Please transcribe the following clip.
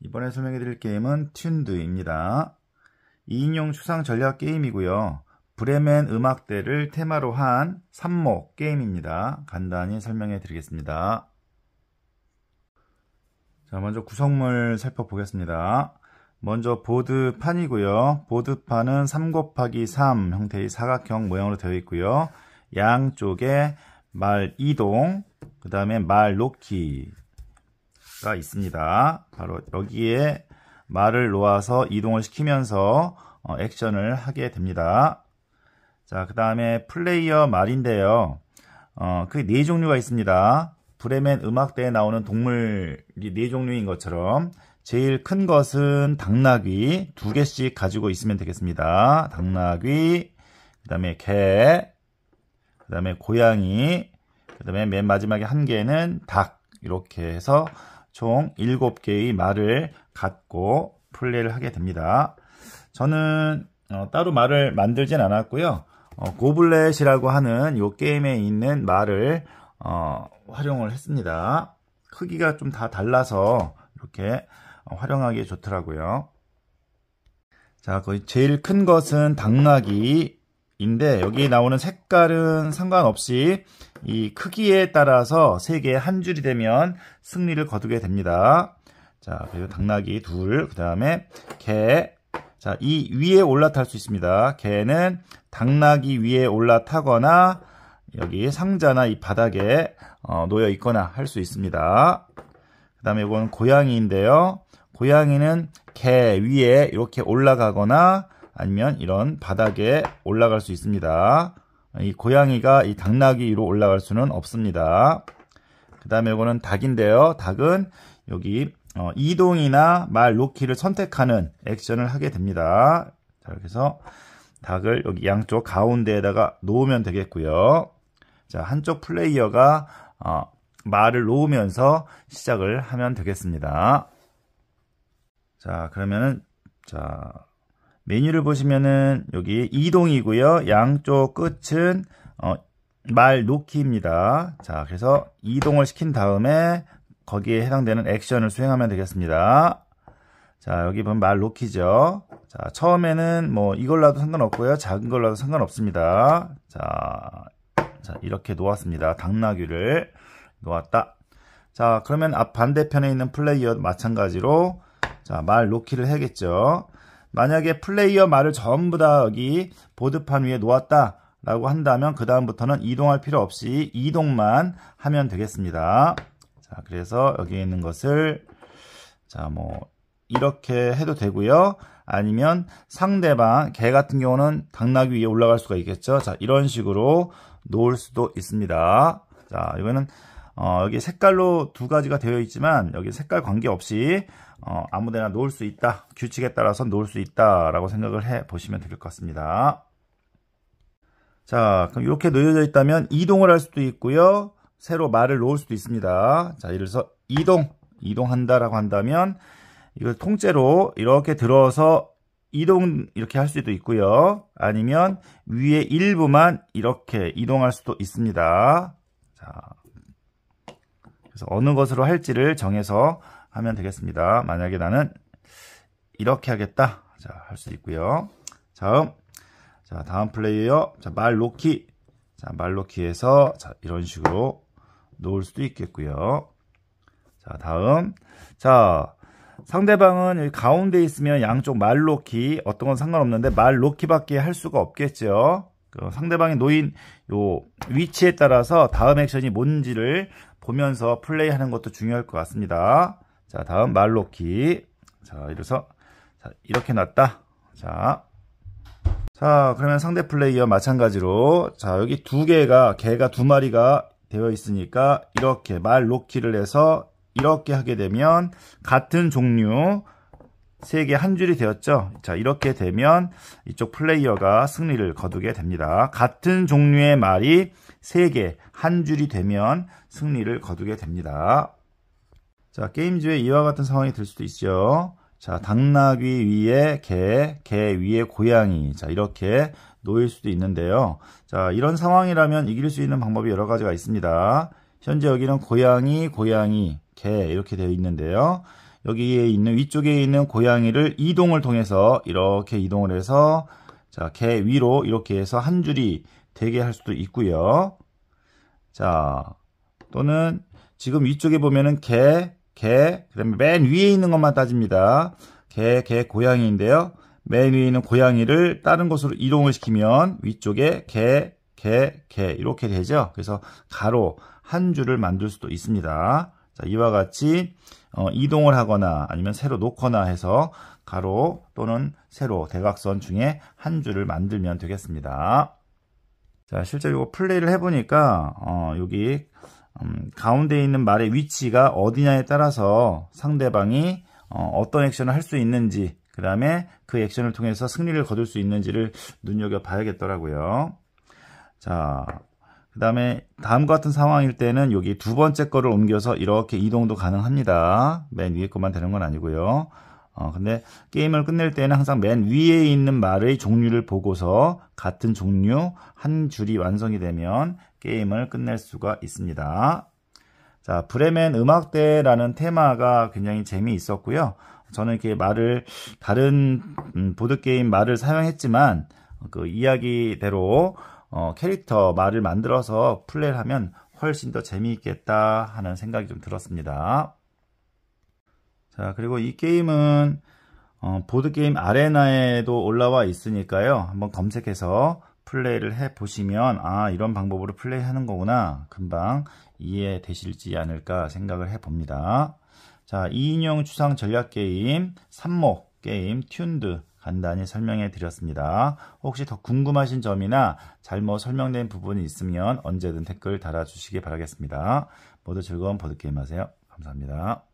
이번에 설명해 드릴 게임은 튠드입니다. 2인용 수상 전략 게임이고요. 브레멘 음악대를 테마로 한 삽목 게임입니다. 간단히 설명해 드리겠습니다. 자, 먼저 구성물 살펴보겠습니다. 먼저 보드판이고요. 보드판은 3 곱하기 3 형태의 사각형 모양으로 되어 있고요. 양쪽에 말 이동, 그 다음에 말 놓기가 있습니다. 바로 여기에 말을 놓아서 이동을 시키면서 어, 액션을 하게 됩니다. 자, 그 다음에 플레이어 말인데요. 어, 그네 종류가 있습니다. 브레멘 음악대에 나오는 동물이 네 종류인 것처럼 제일 큰 것은 당나귀 두 개씩 가지고 있으면 되겠습니다. 당나귀, 그 다음에 개, 그 다음에 고양이, 그 다음에 맨 마지막에 한 개는 닭 이렇게 해서 총 7개의 말을 갖고 플레이를 하게 됩니다. 저는 어, 따로 말을 만들진 않았고요. 어, 고블렛이라고 하는 이 게임에 있는 말을 어, 활용을 했습니다. 크기가 좀 다 달라서 이렇게 활용하기에 좋더라고요. 자, 거의 제일 큰 것은 당나귀인데 여기 나오는 색깔은 상관없이 이 크기에 따라서 세 개 한 줄이 되면 승리를 거두게 됩니다. 자, 그리고 당나귀 둘, 그 다음에 개. 자, 이 위에 올라탈 수 있습니다. 개는 당나귀 위에 올라타거나 여기 상자나 이 바닥에 어, 놓여 있거나 할 수 있습니다. 그다음에 이건 고양이인데요. 고양이는 개 위에 이렇게 올라가거나 아니면 이런 바닥에 올라갈 수 있습니다. 이 고양이가 이 당나귀 위로 올라갈 수는 없습니다. 그 다음에 이거는 닭인데요. 닭은 여기 어, 이동이나 말 놓기를 선택하는 액션을 하게 됩니다. 자, 그래서 닭을 여기 양쪽 가운데에다가 놓으면 되겠고요. 자, 한쪽 플레이어가 어, 말을 놓으면서 시작을 하면 되겠습니다. 자, 그러면은 자, 메뉴를 보시면은 여기 이동이고요. 양쪽 끝은 어, 말 놓기입니다. 자, 그래서 이동을 시킨 다음에 거기에 해당되는 액션을 수행하면 되겠습니다. 자, 여기 보면 말 놓기죠. 자, 처음에는 뭐 이걸라도 상관없고요. 작은 걸라도 상관없습니다. 자, 자 이렇게 놓았습니다. 당나귀를. 놓았다. 자, 그러면 앞 반대편에 있는 플레이어 마찬가지로 자, 말 놓기를 해야겠죠. 만약에 플레이어 말을 전부 다 여기 보드판 위에 놓았다. 라고 한다면 그 다음부터는 이동할 필요 없이 이동만 하면 되겠습니다. 자, 그래서 여기에 있는 것을 자, 뭐 이렇게 해도 되고요. 아니면 상대방 개 같은 경우는 당나귀 위에 올라갈 수가 있겠죠. 자, 이런 식으로 놓을 수도 있습니다. 자, 이거는 어, 여기 색깔로 두 가지가 되어 있지만 여기 색깔 관계없이 어, 아무데나 놓을 수 있다. 규칙에 따라서 놓을 수 있다라고 생각을 해 보시면 될 것 같습니다. 자, 그럼 이렇게 놓여져 있다면 이동을 할 수도 있고요. 새로 말을 놓을 수도 있습니다. 자, 예를 들어서 이동, 이동한다라고 한다면 이걸 통째로 이렇게 들어서 이동 이렇게 할 수도 있고요. 아니면 위에 일부만 이렇게 이동할 수도 있습니다. 자, 그래서 어느 것으로 할지를 정해서 하면 되겠습니다. 만약에 나는 이렇게 하겠다. 자, 할 수 있고요. 다음. 자, 다음 플레이어. 자, 말 놓기. 자, 말 놓기에서 자, 이런 식으로 놓을 수도 있겠고요. 자, 다음. 자, 상대방은 가운데 있으면 양쪽 말 놓기 어떤 건 상관없는데 말 놓기밖에 할 수가 없겠죠. 상대방이 놓인 요 위치에 따라서 다음 액션이 뭔지를 보면서 플레이하는 것도 중요할 것 같습니다. 자, 다음 말로키 자, 이래서 자, 이렇게 놨다. 자. 자, 그러면 상대 플레이어 마찬가지로 자, 여기 두 개가 개가 두 마리가 되어 있으니까 이렇게 말로키를 해서 이렇게 하게 되면 같은 종류 3개한 줄이 되었죠. 자, 이렇게 되면 이쪽 플레이어가 승리를 거두게 됩니다. 같은 종류의 말이 3개한 줄이 되면 승리를 거두게 됩니다. 자, 게임즈에 이와 같은 상황이 될 수도 있죠. 자, 당나귀 위에 개, 개 위에 고양이. 자, 이렇게 놓일 수도 있는데요. 자, 이런 상황이라면 이길 수 있는 방법이 여러 가지가 있습니다. 현재 여기는 고양이, 고양이, 개 이렇게 되어 있는데요. 여기에 있는 위쪽에 있는 고양이를 이동을 통해서 이렇게 이동을 해서 자, 개 위로 이렇게 해서 한 줄이 되게 할 수도 있고요. 자, 또는 지금 위쪽에 보면은 개, 개, 그다음에 맨 위에 있는 것만 따집니다. 개, 개, 고양이인데요. 맨 위에 있는 고양이를 다른 곳으로 이동을 시키면 위쪽에 개, 개, 개 이렇게 되죠. 그래서 가로 한 줄을 만들 수도 있습니다. 자, 이와 같이 어, 이동을 하거나 아니면 새로 놓거나 해서 가로 또는 세로 대각선 중에 한 줄을 만들면 되겠습니다. 자, 실제 이거 플레이를 해보니까 어, 여기 음, 가운데 있는 말의 위치가 어디냐에 따라서 상대방이 어, 떤 액션을 할 수 있는지 그 다음에 그 액션을 통해서 승리를 거둘 수 있는지를 눈여겨봐야겠더라고요. 자, 그 다음에 다음과 같은 상황일 때는 여기 두 번째 거를 옮겨서 이렇게 이동도 가능합니다. 맨 위에 것만 되는 건 아니고요. 어, 근데 게임을 끝낼 때는 항상 맨 위에 있는 말의 종류를 보고서 같은 종류 한 줄이 완성이 되면 게임을 끝낼 수가 있습니다. 자, 브레멘 음악대라는 테마가 굉장히 재미있었고요. 저는 이렇게 말을 다른 음, 보드게임 말을 사용했지만 그 이야기대로 어, 캐릭터 말을 만들어서 플레이를 하면 훨씬 더 재미있겠다 하는 생각이 좀 들었습니다. 자, 그리고 이 게임은 어, 보드게임 아레나에도 올라와 있으니까요. 한번 검색해서 플레이를 해 보시면 아, 이런 방법으로 플레이하는 거구나. 금방 이해되실지 않을까 생각을 해 봅니다. 자, 2인용 추상 전략 게임, 3목 게임, 튠드 간단히 설명해 드렸습니다. 혹시 더 궁금하신 점이나 잘못 설명된 부분이 있으면 언제든 댓글 달아주시기 바라겠습니다. 모두 즐거운 보드게임 하세요. 감사합니다.